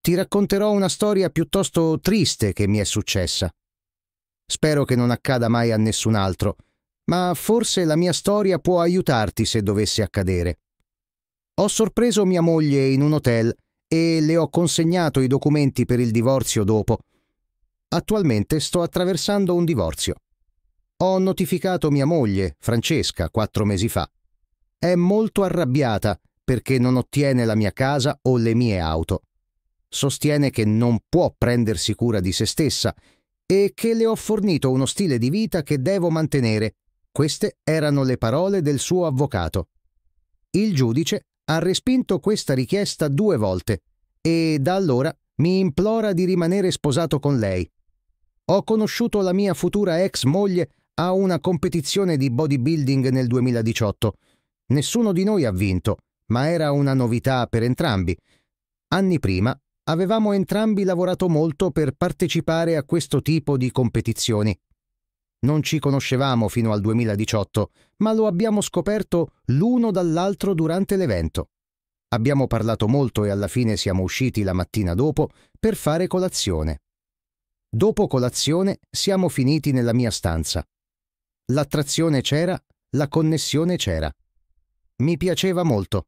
ti racconterò una storia piuttosto triste che mi è successa. Spero che non accada mai a nessun altro, ma forse la mia storia può aiutarti se dovesse accadere. Ho sorpreso mia moglie in un hotel e le ho consegnato i documenti per il divorzio dopo. Attualmente sto attraversando un divorzio. Ho notificato mia moglie, Francesca, quattro mesi fa. È molto arrabbiata perché non ottiene la mia casa o le mie auto sostiene che non può prendersi cura di se stessa e che le ho fornito uno stile di vita che devo mantenere. Queste erano le parole del suo avvocato. Il giudice ha respinto questa richiesta due volte e da allora mi implora di rimanere sposato con lei. Ho conosciuto la mia futura ex moglie a una competizione di bodybuilding nel 2018. Nessuno di noi ha vinto, ma era una novità per entrambi. Anni prima avevamo entrambi lavorato molto per partecipare a questo tipo di competizioni. Non ci conoscevamo fino al 2018, ma lo abbiamo scoperto l'uno dall'altro durante l'evento. Abbiamo parlato molto e alla fine siamo usciti la mattina dopo per fare colazione. Dopo colazione siamo finiti nella mia stanza. L'attrazione c'era, la connessione c'era. Mi piaceva molto.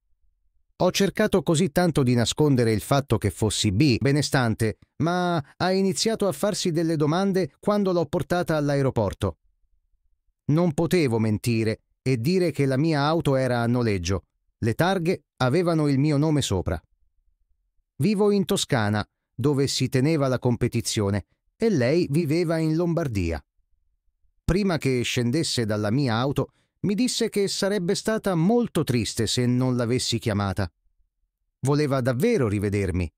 Ho cercato così tanto di nascondere il fatto che fossi B, benestante, ma ha iniziato a farsi delle domande quando l'ho portata all'aeroporto. Non potevo mentire e dire che la mia auto era a noleggio. Le targhe avevano il mio nome sopra. Vivo in Toscana, dove si teneva la competizione, e lei viveva in Lombardia. Prima che scendesse dalla mia auto, mi disse che sarebbe stata molto triste se non l'avessi chiamata. Voleva davvero rivedermi.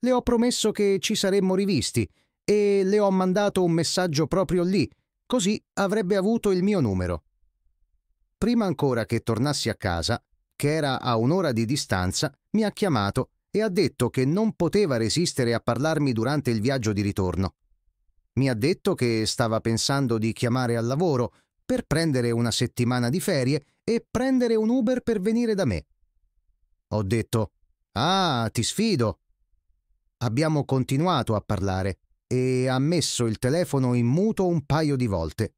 Le ho promesso che ci saremmo rivisti e le ho mandato un messaggio proprio lì, così avrebbe avuto il mio numero. Prima ancora che tornassi a casa, che era a un'ora di distanza, mi ha chiamato e ha detto che non poteva resistere a parlarmi durante il viaggio di ritorno. Mi ha detto che stava pensando di chiamare al lavoro per prendere una settimana di ferie e prendere un Uber per venire da me. Ho detto, ah, ti sfido. Abbiamo continuato a parlare e ha messo il telefono in muto un paio di volte.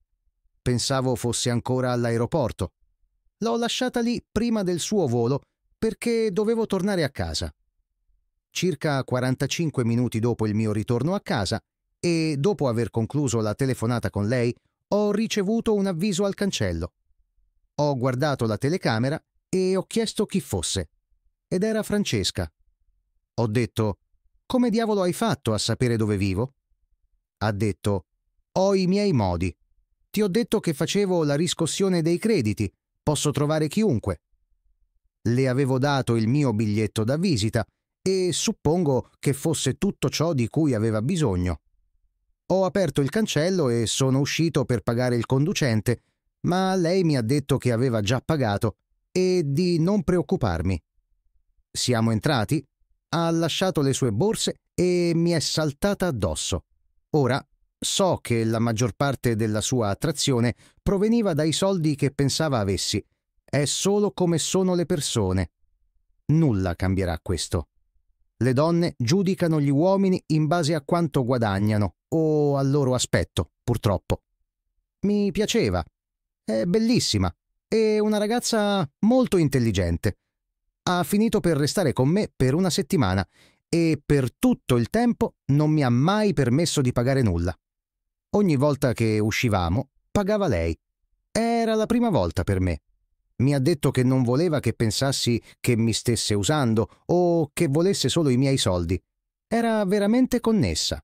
Pensavo fosse ancora all'aeroporto. L'ho lasciata lì prima del suo volo perché dovevo tornare a casa. Circa 45 minuti dopo il mio ritorno a casa e dopo aver concluso la telefonata con lei, ho ricevuto un avviso al cancello. Ho guardato la telecamera e ho chiesto chi fosse. Ed era Francesca. Ho detto, come diavolo hai fatto a sapere dove vivo? Ha detto, ho i miei modi. Ti ho detto che facevo la riscossione dei crediti, posso trovare chiunque. Le avevo dato il mio biglietto da visita e suppongo che fosse tutto ciò di cui aveva bisogno. Ho aperto il cancello e sono uscito per pagare il conducente, ma lei mi ha detto che aveva già pagato e di non preoccuparmi. Siamo entrati, ha lasciato le sue borse e mi è saltata addosso. Ora so che la maggior parte della sua attrazione proveniva dai soldi che pensava avessi. È solo come sono le persone. Nulla cambierà questo. Le donne giudicano gli uomini in base a quanto guadagnano o al loro aspetto, purtroppo. Mi piaceva. È bellissima. È una ragazza molto intelligente. Ha finito per restare con me per una settimana e per tutto il tempo non mi ha mai permesso di pagare nulla. Ogni volta che uscivamo, pagava lei. Era la prima volta per me. Mi ha detto che non voleva che pensassi che mi stesse usando o che volesse solo i miei soldi. Era veramente connessa.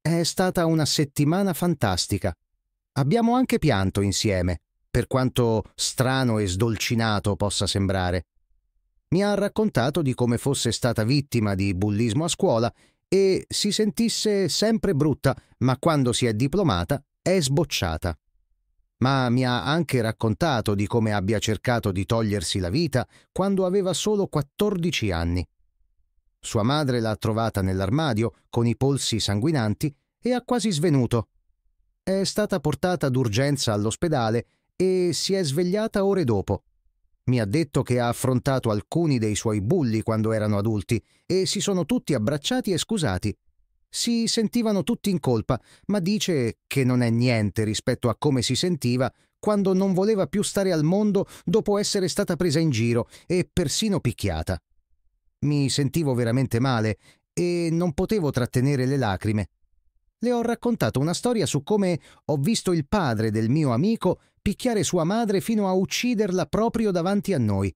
È stata una settimana fantastica. Abbiamo anche pianto insieme, per quanto strano e sdolcinato possa sembrare. Mi ha raccontato di come fosse stata vittima di bullismo a scuola e si sentisse sempre brutta, ma quando si è diplomata è sbocciata ma mi ha anche raccontato di come abbia cercato di togliersi la vita quando aveva solo 14 anni. Sua madre l'ha trovata nell'armadio con i polsi sanguinanti e ha quasi svenuto. È stata portata d'urgenza all'ospedale e si è svegliata ore dopo. Mi ha detto che ha affrontato alcuni dei suoi bulli quando erano adulti e si sono tutti abbracciati e scusati si sentivano tutti in colpa, ma dice che non è niente rispetto a come si sentiva quando non voleva più stare al mondo dopo essere stata presa in giro e persino picchiata. Mi sentivo veramente male e non potevo trattenere le lacrime. Le ho raccontato una storia su come ho visto il padre del mio amico picchiare sua madre fino a ucciderla proprio davanti a noi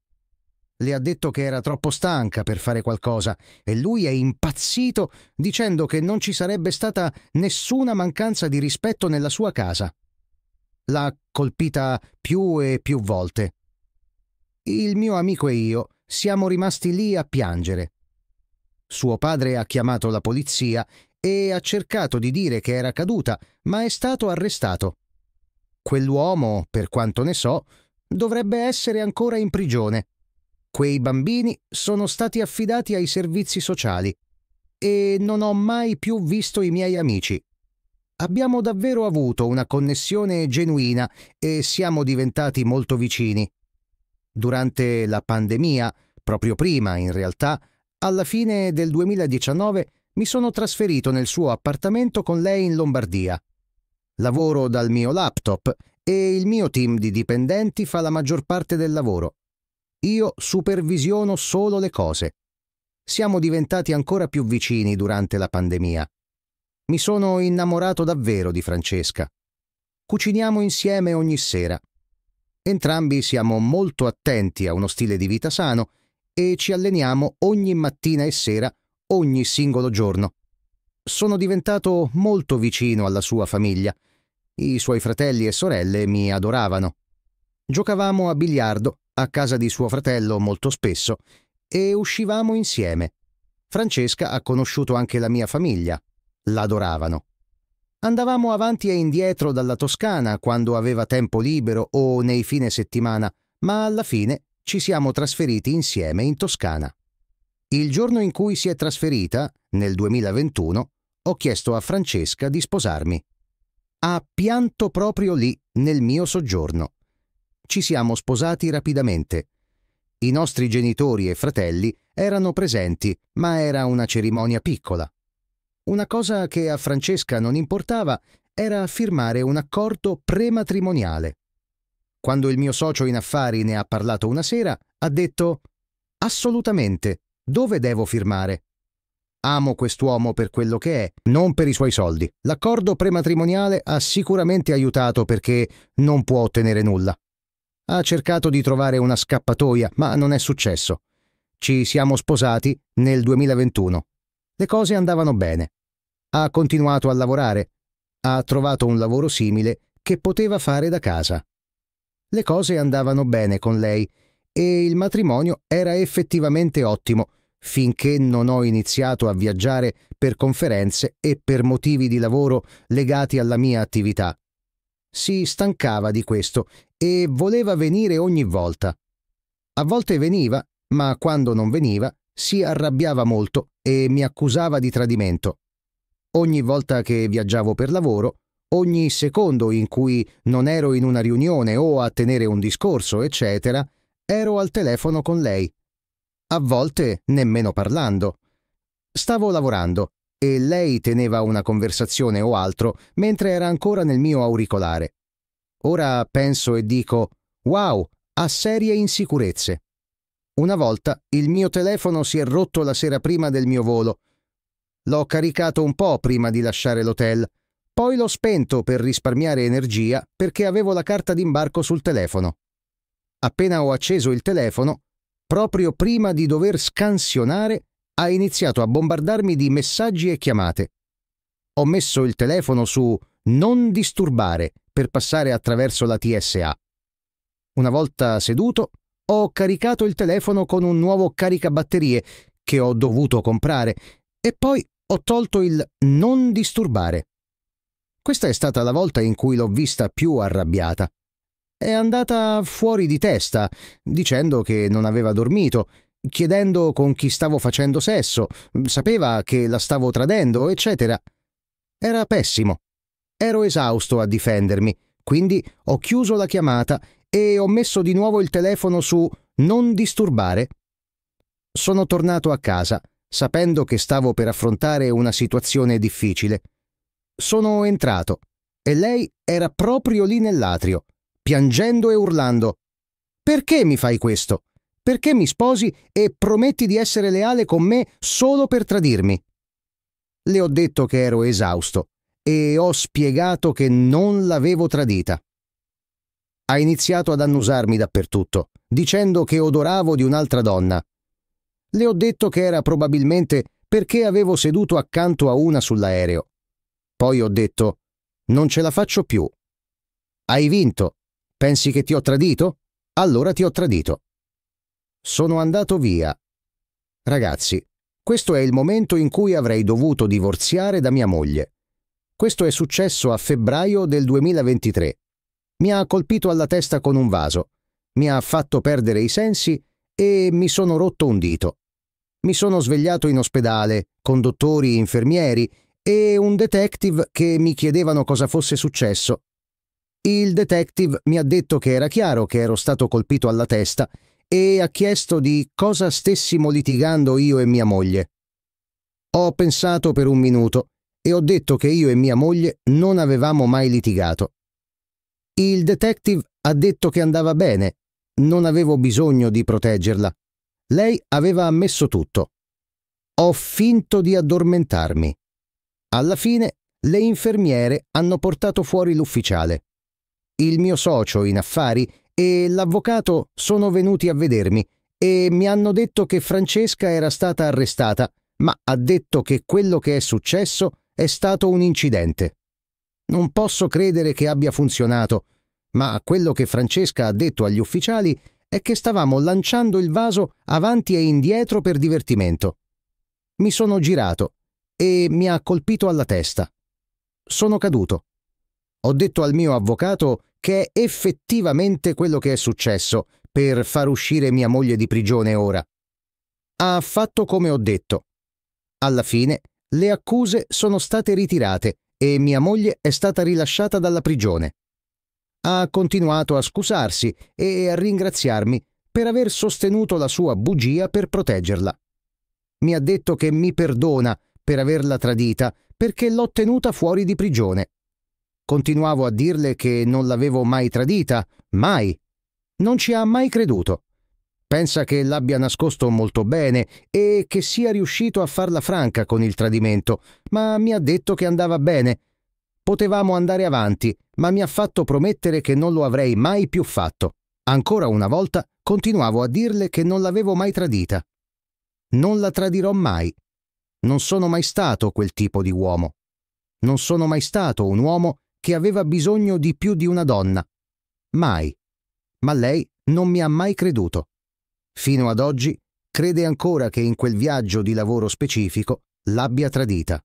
le ha detto che era troppo stanca per fare qualcosa e lui è impazzito dicendo che non ci sarebbe stata nessuna mancanza di rispetto nella sua casa. L'ha colpita più e più volte. Il mio amico e io siamo rimasti lì a piangere. Suo padre ha chiamato la polizia e ha cercato di dire che era caduta, ma è stato arrestato. Quell'uomo, per quanto ne so, dovrebbe essere ancora in prigione. Quei bambini sono stati affidati ai servizi sociali e non ho mai più visto i miei amici. Abbiamo davvero avuto una connessione genuina e siamo diventati molto vicini. Durante la pandemia, proprio prima in realtà, alla fine del 2019 mi sono trasferito nel suo appartamento con lei in Lombardia. Lavoro dal mio laptop e il mio team di dipendenti fa la maggior parte del lavoro. Io supervisiono solo le cose. Siamo diventati ancora più vicini durante la pandemia. Mi sono innamorato davvero di Francesca. Cuciniamo insieme ogni sera. Entrambi siamo molto attenti a uno stile di vita sano e ci alleniamo ogni mattina e sera, ogni singolo giorno. Sono diventato molto vicino alla sua famiglia. I suoi fratelli e sorelle mi adoravano. Giocavamo a biliardo a casa di suo fratello molto spesso e uscivamo insieme. Francesca ha conosciuto anche la mia famiglia. L'adoravano. Andavamo avanti e indietro dalla Toscana quando aveva tempo libero o nei fine settimana, ma alla fine ci siamo trasferiti insieme in Toscana. Il giorno in cui si è trasferita, nel 2021, ho chiesto a Francesca di sposarmi. Ha pianto proprio lì, nel mio soggiorno ci siamo sposati rapidamente. I nostri genitori e fratelli erano presenti, ma era una cerimonia piccola. Una cosa che a Francesca non importava era firmare un accordo prematrimoniale. Quando il mio socio in affari ne ha parlato una sera, ha detto Assolutamente, dove devo firmare? Amo quest'uomo per quello che è, non per i suoi soldi. L'accordo prematrimoniale ha sicuramente aiutato perché non può ottenere nulla. Ha cercato di trovare una scappatoia, ma non è successo. Ci siamo sposati nel 2021. Le cose andavano bene. Ha continuato a lavorare. Ha trovato un lavoro simile che poteva fare da casa. Le cose andavano bene con lei e il matrimonio era effettivamente ottimo finché non ho iniziato a viaggiare per conferenze e per motivi di lavoro legati alla mia attività si stancava di questo e voleva venire ogni volta. A volte veniva, ma quando non veniva si arrabbiava molto e mi accusava di tradimento. Ogni volta che viaggiavo per lavoro, ogni secondo in cui non ero in una riunione o a tenere un discorso, eccetera, ero al telefono con lei. A volte nemmeno parlando. Stavo lavorando e lei teneva una conversazione o altro mentre era ancora nel mio auricolare. Ora penso e dico, wow, ha serie insicurezze. Una volta il mio telefono si è rotto la sera prima del mio volo. L'ho caricato un po' prima di lasciare l'hotel, poi l'ho spento per risparmiare energia perché avevo la carta d'imbarco sul telefono. Appena ho acceso il telefono, proprio prima di dover scansionare, ha iniziato a bombardarmi di messaggi e chiamate. Ho messo il telefono su non disturbare per passare attraverso la TSA. Una volta seduto, ho caricato il telefono con un nuovo caricabatterie che ho dovuto comprare e poi ho tolto il non disturbare. Questa è stata la volta in cui l'ho vista più arrabbiata. È andata fuori di testa, dicendo che non aveva dormito chiedendo con chi stavo facendo sesso, mm, sapeva che la stavo tradendo, eccetera. Era pessimo. Ero esausto a difendermi, quindi ho chiuso la chiamata e ho messo di nuovo il telefono su non disturbare. Sono tornato a casa, sapendo che stavo per affrontare una situazione difficile. Sono entrato e lei era proprio lì nell'atrio, piangendo e urlando. Perché mi fai questo? perché mi sposi e prometti di essere leale con me solo per tradirmi? Le ho detto che ero esausto e ho spiegato che non l'avevo tradita. Ha iniziato ad annusarmi dappertutto, dicendo che odoravo di un'altra donna. Le ho detto che era probabilmente perché avevo seduto accanto a una sull'aereo. Poi ho detto, non ce la faccio più. Hai vinto. Pensi che ti ho tradito? Allora ti ho tradito. Sono andato via. Ragazzi, questo è il momento in cui avrei dovuto divorziare da mia moglie. Questo è successo a febbraio del 2023. Mi ha colpito alla testa con un vaso, mi ha fatto perdere i sensi e mi sono rotto un dito. Mi sono svegliato in ospedale, con dottori, infermieri e un detective che mi chiedevano cosa fosse successo. Il detective mi ha detto che era chiaro che ero stato colpito alla testa e ha chiesto di cosa stessimo litigando io e mia moglie. Ho pensato per un minuto e ho detto che io e mia moglie non avevamo mai litigato. Il detective ha detto che andava bene, non avevo bisogno di proteggerla. Lei aveva ammesso tutto. Ho finto di addormentarmi. Alla fine le infermiere hanno portato fuori l'ufficiale. Il mio socio in affari e l'avvocato sono venuti a vedermi e mi hanno detto che Francesca era stata arrestata, ma ha detto che quello che è successo è stato un incidente. Non posso credere che abbia funzionato, ma quello che Francesca ha detto agli ufficiali è che stavamo lanciando il vaso avanti e indietro per divertimento. Mi sono girato e mi ha colpito alla testa. Sono caduto. Ho detto al mio avvocato che è effettivamente quello che è successo per far uscire mia moglie di prigione ora. Ha fatto come ho detto. Alla fine le accuse sono state ritirate e mia moglie è stata rilasciata dalla prigione. Ha continuato a scusarsi e a ringraziarmi per aver sostenuto la sua bugia per proteggerla. Mi ha detto che mi perdona per averla tradita perché l'ho tenuta fuori di prigione. Continuavo a dirle che non l'avevo mai tradita, mai. Non ci ha mai creduto. Pensa che l'abbia nascosto molto bene e che sia riuscito a farla franca con il tradimento, ma mi ha detto che andava bene. Potevamo andare avanti, ma mi ha fatto promettere che non lo avrei mai più fatto. Ancora una volta continuavo a dirle che non l'avevo mai tradita. Non la tradirò mai. Non sono mai stato quel tipo di uomo. Non sono mai stato un uomo che aveva bisogno di più di una donna. Mai. Ma lei non mi ha mai creduto. Fino ad oggi crede ancora che in quel viaggio di lavoro specifico l'abbia tradita.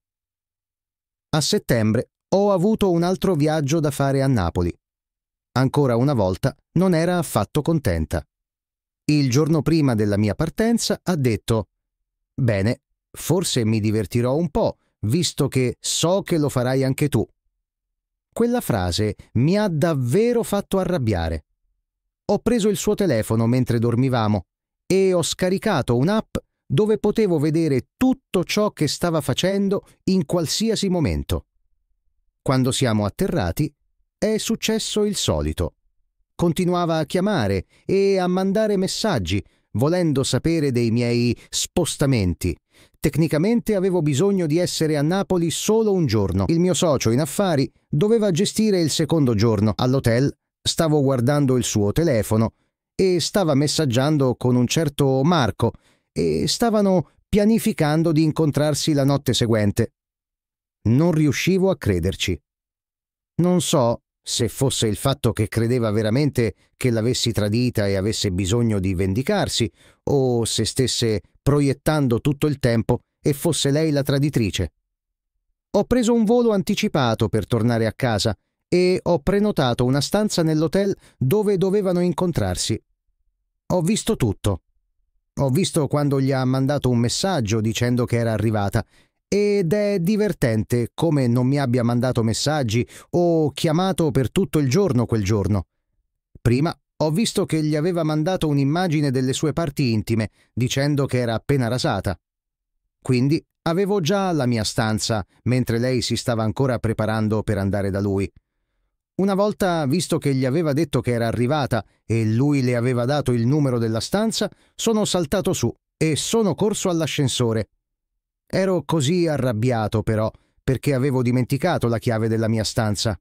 A settembre ho avuto un altro viaggio da fare a Napoli. Ancora una volta non era affatto contenta. Il giorno prima della mia partenza ha detto Bene, forse mi divertirò un po', visto che so che lo farai anche tu. Quella frase mi ha davvero fatto arrabbiare. Ho preso il suo telefono mentre dormivamo e ho scaricato un'app dove potevo vedere tutto ciò che stava facendo in qualsiasi momento. Quando siamo atterrati è successo il solito. Continuava a chiamare e a mandare messaggi volendo sapere dei miei spostamenti, Tecnicamente avevo bisogno di essere a Napoli solo un giorno. Il mio socio in affari doveva gestire il secondo giorno. All'hotel stavo guardando il suo telefono e stava messaggiando con un certo Marco e stavano pianificando di incontrarsi la notte seguente. Non riuscivo a crederci. Non so se fosse il fatto che credeva veramente che l'avessi tradita e avesse bisogno di vendicarsi, o se stesse proiettando tutto il tempo e fosse lei la traditrice. Ho preso un volo anticipato per tornare a casa e ho prenotato una stanza nell'hotel dove dovevano incontrarsi. Ho visto tutto. Ho visto quando gli ha mandato un messaggio dicendo che era arrivata ed è divertente come non mi abbia mandato messaggi o chiamato per tutto il giorno quel giorno. Prima ho visto che gli aveva mandato un'immagine delle sue parti intime, dicendo che era appena rasata. Quindi avevo già la mia stanza, mentre lei si stava ancora preparando per andare da lui. Una volta, visto che gli aveva detto che era arrivata e lui le aveva dato il numero della stanza, sono saltato su e sono corso all'ascensore Ero così arrabbiato, però, perché avevo dimenticato la chiave della mia stanza.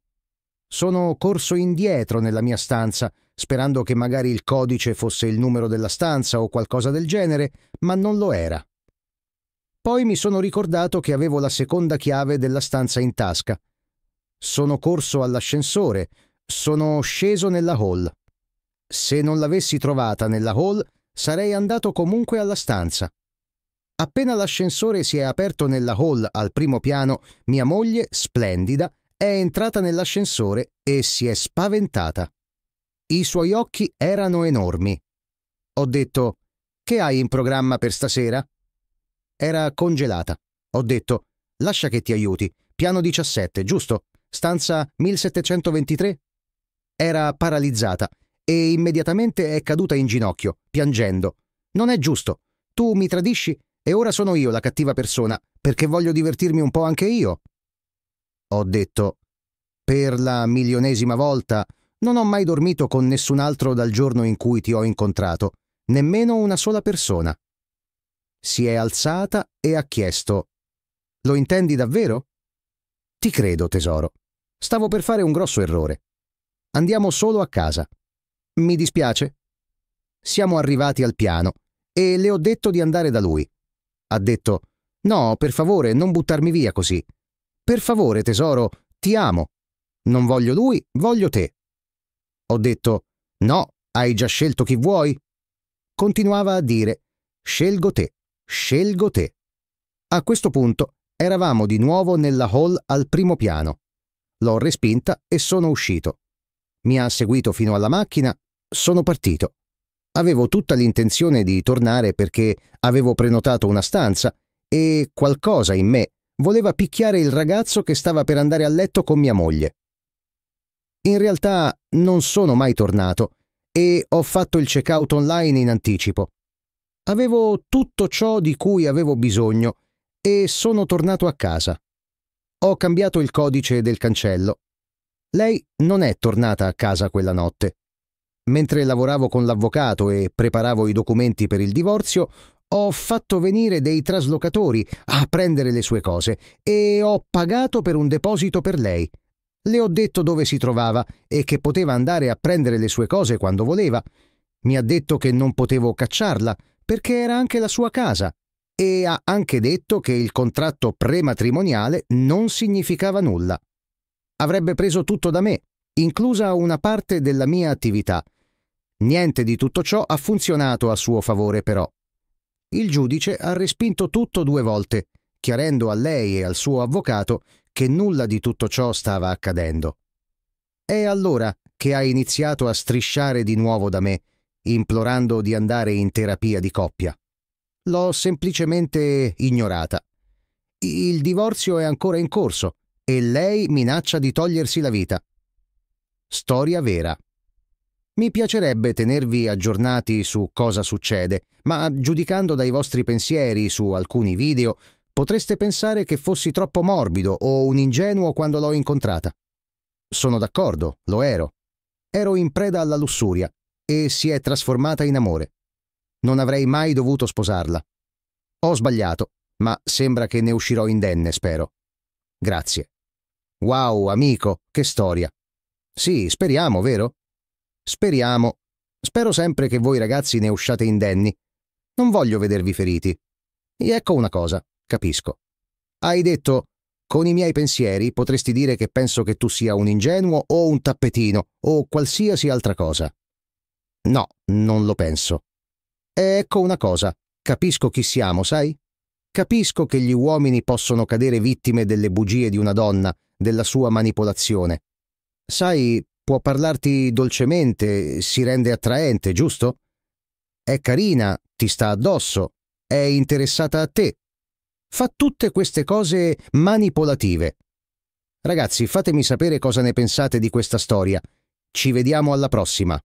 Sono corso indietro nella mia stanza, sperando che magari il codice fosse il numero della stanza o qualcosa del genere, ma non lo era. Poi mi sono ricordato che avevo la seconda chiave della stanza in tasca. Sono corso all'ascensore, sono sceso nella hall. Se non l'avessi trovata nella hall, sarei andato comunque alla stanza. Appena l'ascensore si è aperto nella hall al primo piano, mia moglie, splendida, è entrata nell'ascensore e si è spaventata. I suoi occhi erano enormi. Ho detto, che hai in programma per stasera? Era congelata. Ho detto, lascia che ti aiuti. Piano 17, giusto? Stanza 1723? Era paralizzata e immediatamente è caduta in ginocchio, piangendo. Non è giusto. Tu mi tradisci e ora sono io la cattiva persona, perché voglio divertirmi un po' anche io. Ho detto, per la milionesima volta, non ho mai dormito con nessun altro dal giorno in cui ti ho incontrato, nemmeno una sola persona. Si è alzata e ha chiesto, lo intendi davvero? Ti credo, tesoro. Stavo per fare un grosso errore. Andiamo solo a casa. Mi dispiace. Siamo arrivati al piano e le ho detto di andare da lui ha detto. No, per favore, non buttarmi via così. Per favore, tesoro, ti amo. Non voglio lui, voglio te. Ho detto, no, hai già scelto chi vuoi? Continuava a dire, scelgo te, scelgo te. A questo punto eravamo di nuovo nella hall al primo piano. L'ho respinta e sono uscito. Mi ha seguito fino alla macchina, sono partito. Avevo tutta l'intenzione di tornare perché avevo prenotato una stanza e qualcosa in me voleva picchiare il ragazzo che stava per andare a letto con mia moglie. In realtà non sono mai tornato e ho fatto il checkout online in anticipo. Avevo tutto ciò di cui avevo bisogno e sono tornato a casa. Ho cambiato il codice del cancello. Lei non è tornata a casa quella notte. Mentre lavoravo con l'avvocato e preparavo i documenti per il divorzio, ho fatto venire dei traslocatori a prendere le sue cose e ho pagato per un deposito per lei. Le ho detto dove si trovava e che poteva andare a prendere le sue cose quando voleva. Mi ha detto che non potevo cacciarla perché era anche la sua casa e ha anche detto che il contratto prematrimoniale non significava nulla. Avrebbe preso tutto da me, inclusa una parte della mia attività, Niente di tutto ciò ha funzionato a suo favore però. Il giudice ha respinto tutto due volte, chiarendo a lei e al suo avvocato che nulla di tutto ciò stava accadendo. È allora che ha iniziato a strisciare di nuovo da me, implorando di andare in terapia di coppia. L'ho semplicemente ignorata. Il divorzio è ancora in corso e lei minaccia di togliersi la vita. Storia vera. Mi piacerebbe tenervi aggiornati su cosa succede, ma giudicando dai vostri pensieri su alcuni video, potreste pensare che fossi troppo morbido o un ingenuo quando l'ho incontrata. Sono d'accordo, lo ero. Ero in preda alla lussuria e si è trasformata in amore. Non avrei mai dovuto sposarla. Ho sbagliato, ma sembra che ne uscirò indenne, spero. Grazie. Wow, amico, che storia. Sì, speriamo, vero? Speriamo. Spero sempre che voi ragazzi ne usciate indenni. Non voglio vedervi feriti. E ecco una cosa, capisco. Hai detto, con i miei pensieri potresti dire che penso che tu sia un ingenuo o un tappetino o qualsiasi altra cosa. No, non lo penso. E ecco una cosa, capisco chi siamo, sai? Capisco che gli uomini possono cadere vittime delle bugie di una donna, della sua manipolazione. Sai, Può parlarti dolcemente, si rende attraente, giusto? È carina, ti sta addosso, è interessata a te. Fa tutte queste cose manipolative. Ragazzi, fatemi sapere cosa ne pensate di questa storia. Ci vediamo alla prossima.